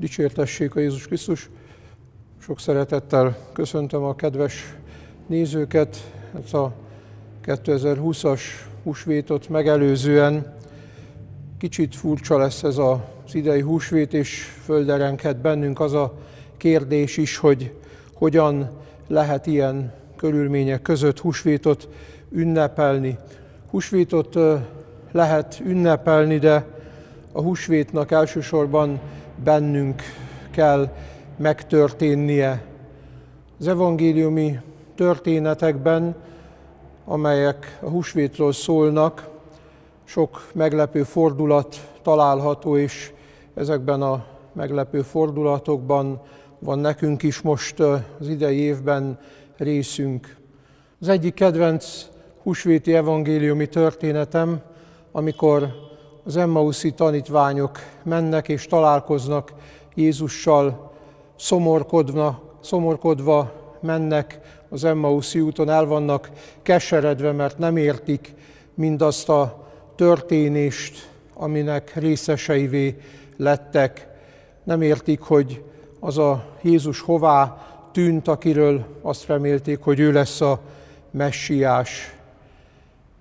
Dicsértessék a Jézus Krisztus! Sok szeretettel köszöntöm a kedves nézőket. Ez a 2020-as húsvétot megelőzően kicsit furcsa lesz ez az idei húsvét, és földerenkhet bennünk az a kérdés is, hogy hogyan lehet ilyen körülmények között húsvétot ünnepelni. Húsvétot lehet ünnepelni, de a húsvétnak elsősorban bennünk kell megtörténnie. Az evangéliumi történetekben, amelyek a húsvétról szólnak, sok meglepő fordulat található, és ezekben a meglepő fordulatokban van nekünk is most az idei évben részünk. Az egyik kedvenc húsvéti evangéliumi történetem, amikor az Emmauszi tanítványok mennek és találkoznak Jézussal, szomorkodva, szomorkodva mennek az Emmauszi úton, el vannak keseredve, mert nem értik mindazt a történést, aminek részeseivé lettek. Nem értik, hogy az a Jézus hová tűnt, akiről azt remélték, hogy ő lesz a messiás.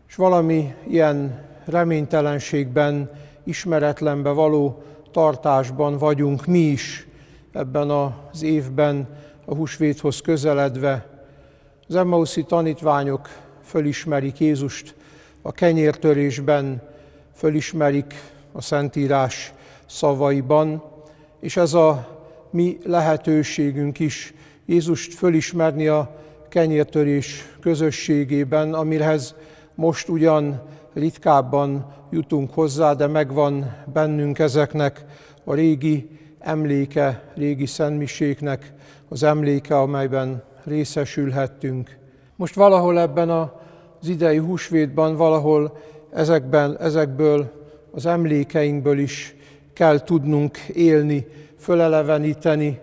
És valami ilyen reménytelenségben, ismeretlenbe való tartásban vagyunk mi is ebben az évben, a húsvéthoz közeledve. Az Emmauszi tanítványok fölismerik Jézust a kenyértörésben, fölismerik a Szentírás szavaiban, és ez a mi lehetőségünk is Jézust fölismerni a kenyértörés közösségében, amirehez most ugyan ritkábban jutunk hozzá, de megvan bennünk ezeknek a régi emléke, régi szentmiséknek az emléke, amelyben részesülhettünk. Most valahol ebben az idei húsvétban, valahol ezekben, ezekből az emlékeinkből is kell tudnunk élni, föleleveníteni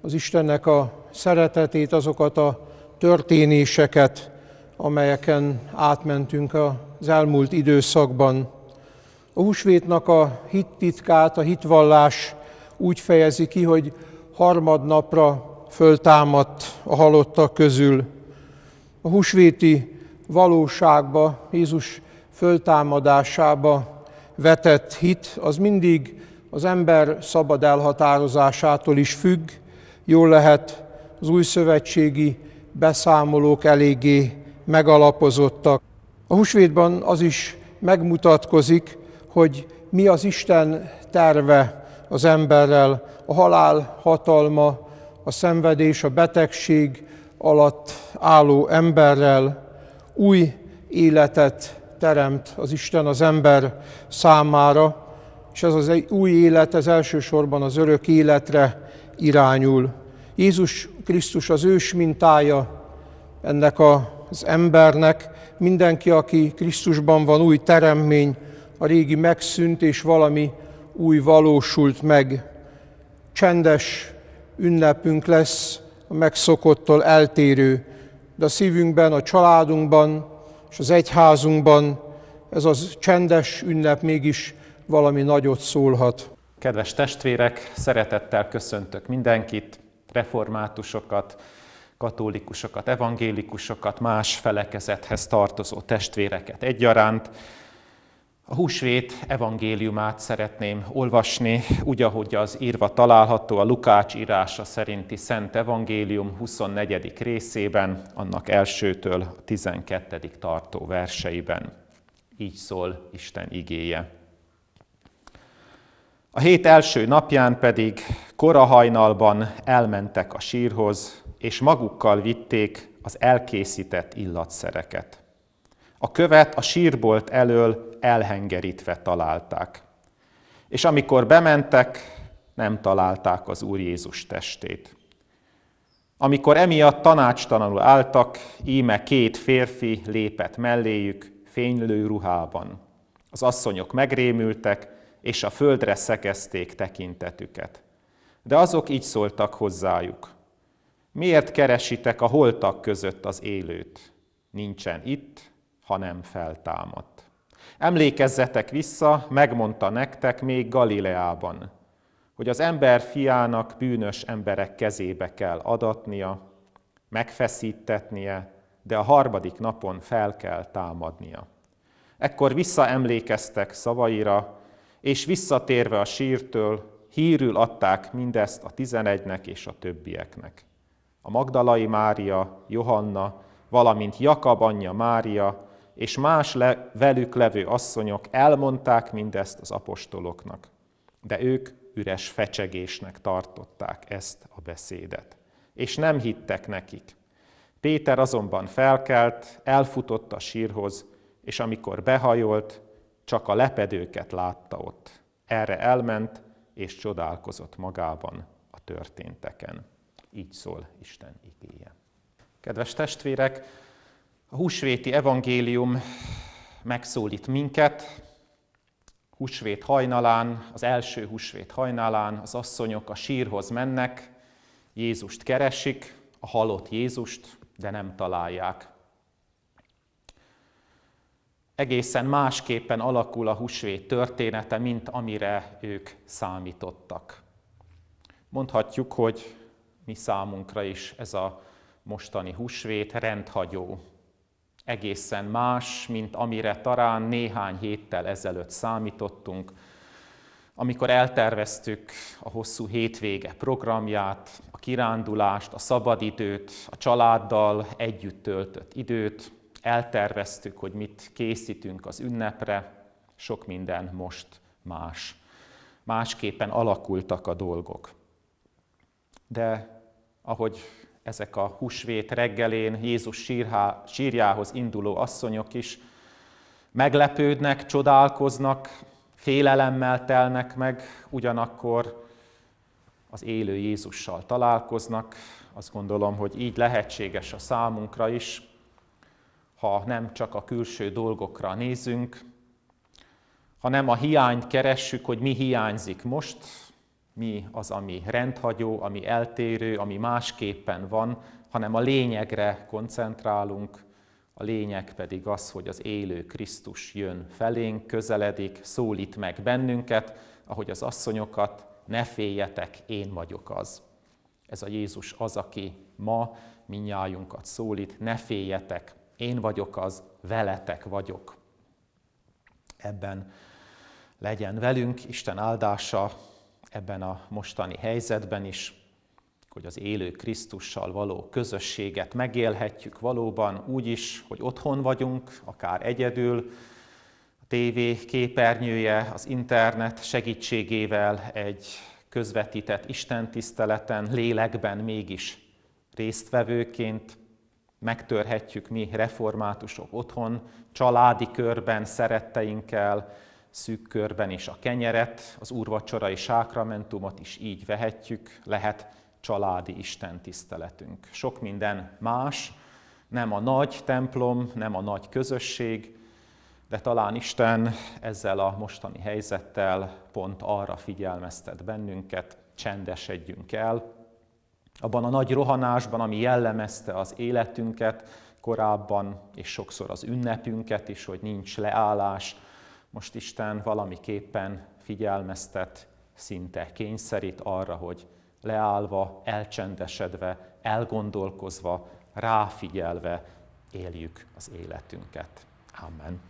az Istennek a szeretetét, azokat a történéseket, amelyeken átmentünk a az elmúlt időszakban. A húsvétnak a hit titkát, a hitvallás úgy fejezi ki, hogy harmadnapra föltámadt a halottak közül. A húsvéti valóságba, Jézus föltámadásába vetett hit, az mindig az ember szabad elhatározásától is függ, jól lehet az új szövetségi beszámolók eléggé megalapozottak. A húsvétban az is megmutatkozik, hogy mi az Isten terve az emberrel, a halál hatalma, a szenvedés, a betegség alatt álló emberrel új életet teremt az Isten az ember számára, és ez az új élet, ez elsősorban az örök életre irányul. Jézus Krisztus az ős mintája ennek az embernek, mindenki, aki Krisztusban van, új teremmény, a régi megszűnt, és valami új valósult meg. Csendes ünnepünk lesz a megszokottól eltérő, de a szívünkben, a családunkban és az egyházunkban ez az csendes ünnep mégis valami nagyot szólhat. Kedves testvérek, szeretettel köszöntök mindenkit, reformátusokat, katolikusokat, evangélikusokat, más felekezethez tartozó testvéreket egyaránt. A húsvét evangéliumát szeretném olvasni, úgy, ahogy az írva található a Lukács írása szerinti Szent Evangélium 24. részében, annak elsőtől a 12. tartó verseiben. Így szól Isten igéje. A hét első napján pedig korahajnalban elmentek a sírhoz, és magukkal vitték az elkészített illatszereket. A követ a sírbolt elől elhengerítve találták. És amikor bementek, nem találták az Úr Jézus testét. Amikor emiatt tanácstalanul álltak, íme két férfi lépett melléjük fénylő ruhában. Az asszonyok megrémültek, és a földre szekezték tekintetüket. De azok így szóltak hozzájuk. Miért keresitek a holtak között az élőt? Nincsen itt, hanem feltámadt. Emlékezzetek vissza, megmondta nektek még Galileában, hogy az ember fiának bűnös emberek kezébe kell adatnia, megfeszítetnie, de a harmadik napon fel kell támadnia. Ekkor visszaemlékeztek szavaira, és visszatérve a sírtől, hírül adták mindezt a tizenegynek és a többieknek a Magdalai Mária, Johanna, valamint Jakab anyja Mária, és más le, velük levő asszonyok elmondták mindezt az apostoloknak. De ők üres fecsegésnek tartották ezt a beszédet, és nem hittek nekik. Péter azonban felkelt, elfutott a sírhoz, és amikor behajolt, csak a lepedőket látta ott. Erre elment, és csodálkozott magában a történteken. Így szól Isten igéje. Kedves testvérek, a húsvéti evangélium megszólít minket. Húsvét hajnalán, az első húsvét hajnalán az asszonyok a sírhoz mennek, Jézust keresik, a halott Jézust, de nem találják. Egészen másképpen alakul a húsvét története, mint amire ők számítottak. Mondhatjuk, hogy mi számunkra is ez a mostani húsvét rendhagyó. Egészen más, mint amire talán néhány héttel ezelőtt számítottunk, amikor elterveztük a hosszú hétvége programját, a kirándulást, a szabadidőt, a családdal együtt töltött időt, elterveztük, hogy mit készítünk az ünnepre, sok minden most más. Másképpen alakultak a dolgok. De ahogy ezek a húsvét reggelén Jézus sírhá, sírjához induló asszonyok is meglepődnek, csodálkoznak, félelemmel telnek meg, ugyanakkor az élő Jézussal találkoznak. Azt gondolom, hogy így lehetséges a számunkra is, ha nem csak a külső dolgokra nézünk, hanem a hiányt keressük, hogy mi hiányzik most, mi az, ami rendhagyó, ami eltérő, ami másképpen van, hanem a lényegre koncentrálunk, a lényeg pedig az, hogy az élő Krisztus jön felénk, közeledik, szólít meg bennünket, ahogy az asszonyokat, ne féljetek, én vagyok az. Ez a Jézus az, aki ma minnyájunkat szólít, ne féljetek, én vagyok az, veletek vagyok. Ebben legyen velünk Isten áldása, ebben a mostani helyzetben is, hogy az élő Krisztussal való közösséget megélhetjük valóban úgy is, hogy otthon vagyunk, akár egyedül, a tévé képernyője, az internet segítségével egy közvetített Isten tiszteleten, lélekben mégis résztvevőként megtörhetjük mi reformátusok otthon, családi körben, szeretteinkkel, szűk körben is a kenyeret, az úrvacsorai sákramentumot is így vehetjük, lehet családi Isten tiszteletünk. Sok minden más, nem a nagy templom, nem a nagy közösség, de talán Isten ezzel a mostani helyzettel pont arra figyelmeztet bennünket, csendesedjünk el. Abban a nagy rohanásban, ami jellemezte az életünket korábban, és sokszor az ünnepünket is, hogy nincs leállás, most Isten valamiképpen figyelmeztet, szinte kényszerít arra, hogy leállva, elcsendesedve, elgondolkozva, ráfigyelve éljük az életünket. Amen.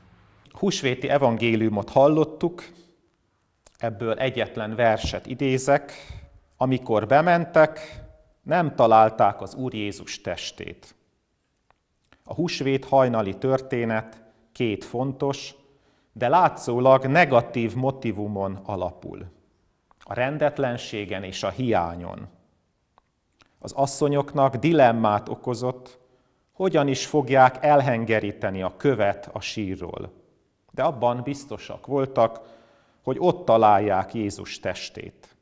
Húsvéti evangéliumot hallottuk, ebből egyetlen verset idézek. Amikor bementek, nem találták az Úr Jézus testét. A húsvét hajnali történet két fontos, de látszólag negatív motivumon alapul. A rendetlenségen és a hiányon. Az asszonyoknak dilemmát okozott, hogyan is fogják elhengeríteni a követ a sírról. De abban biztosak voltak, hogy ott találják Jézus testét.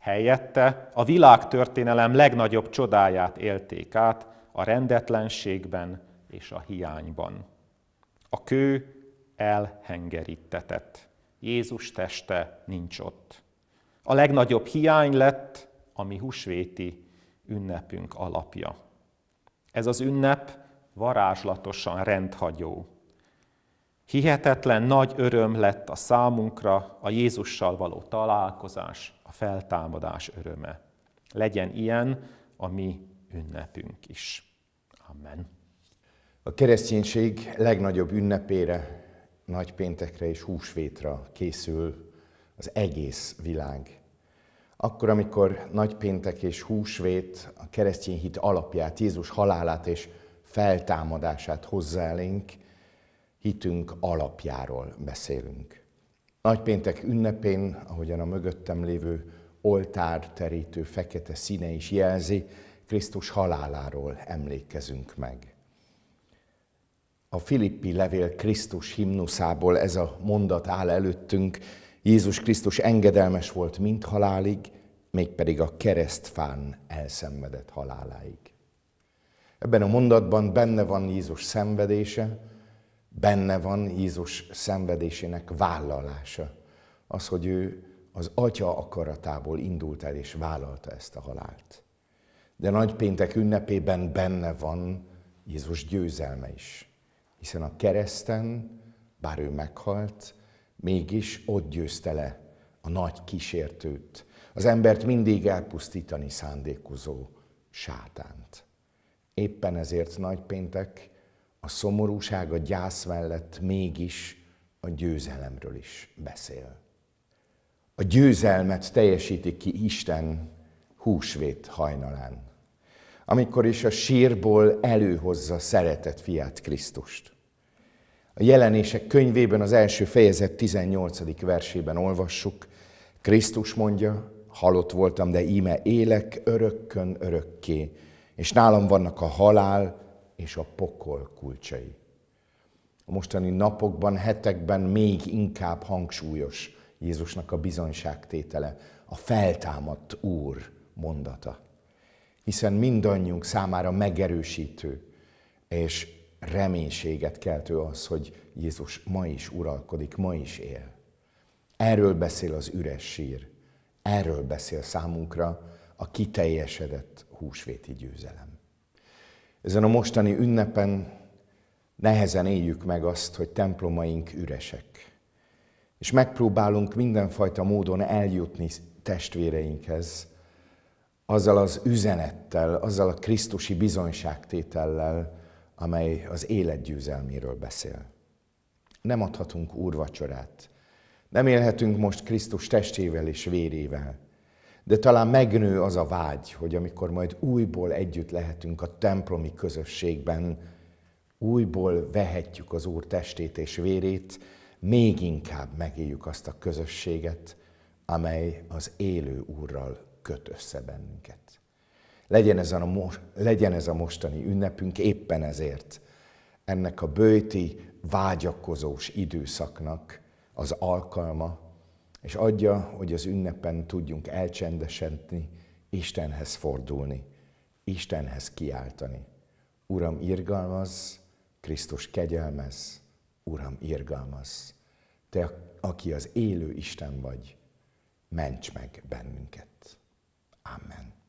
Helyette a világtörténelem legnagyobb csodáját élték át a rendetlenségben és a hiányban. A kő elhengerítetett. Jézus teste nincs ott. A legnagyobb hiány lett a mi húsvéti ünnepünk alapja. Ez az ünnep varázslatosan rendhagyó. Hihetetlen nagy öröm lett a számunkra a Jézussal való találkozás, a feltámadás öröme. Legyen ilyen a mi ünnepünk is. Amen. A kereszténység legnagyobb ünnepére, nagy péntekre és húsvétra készül az egész világ. Akkor, amikor péntek és húsvét a keresztény hit alapját, Jézus halálát és feltámadását hozzá elénk, hitünk alapjáról beszélünk. péntek ünnepén, ahogyan a mögöttem lévő oltár terítő fekete színe is jelzi, Krisztus haláláról emlékezünk meg. A Filippi levél Krisztus himnuszából ez a mondat áll előttünk. Jézus Krisztus engedelmes volt mind halálig, mégpedig a keresztfán elszenvedett haláláig. Ebben a mondatban benne van Jézus szenvedése, benne van Jézus szenvedésének vállalása. Az, hogy ő az atya akaratából indult el és vállalta ezt a halált. De nagypéntek ünnepében benne van Jézus győzelme is. Hiszen a kereszten, bár ő meghalt, mégis ott győzte le a nagy kísértőt, az embert mindig elpusztítani szándékozó sátánt. Éppen ezért nagypéntek a szomorúság, a gyász mellett mégis a győzelemről is beszél. A győzelmet teljesíti ki Isten húsvét hajnalán, amikor is a sírból előhozza szeretett fiát Krisztust. A jelenések könyvében az első fejezet 18. versében olvassuk. Krisztus mondja, halott voltam, de íme élek örökkön örökké, és nálam vannak a halál és a pokol kulcsai. A mostani napokban, hetekben még inkább hangsúlyos Jézusnak a bizonyságtétele, a feltámadt Úr mondata. Hiszen mindannyiunk számára megerősítő és reménységet keltő az, hogy Jézus ma is uralkodik, ma is él. Erről beszél az üres sír, erről beszél számunkra a kiteljesedett húsvéti győzelem. Ezen a mostani ünnepen nehezen éljük meg azt, hogy templomaink üresek, és megpróbálunk mindenfajta módon eljutni testvéreinkhez, azzal az üzenettel, azzal a Krisztusi bizonyságtétellel, amely az élet győzelméről beszél. Nem adhatunk úrvacsorát, nem élhetünk most Krisztus testével és vérével, de talán megnő az a vágy, hogy amikor majd újból együtt lehetünk a templomi közösségben, újból vehetjük az Úr testét és vérét, még inkább megéljük azt a közösséget, amely az élő Úrral köt össze bennünket. Legyen ez, a legyen ez a mostani ünnepünk éppen ezért ennek a bőti, vágyakozós időszaknak az alkalma, és adja, hogy az ünnepen tudjunk elcsendesedni, Istenhez fordulni, Istenhez kiáltani. Uram, irgalmaz, Krisztus kegyelmez, Uram, irgalmaz. Te, aki az élő Isten vagy, ments meg bennünket. Amen.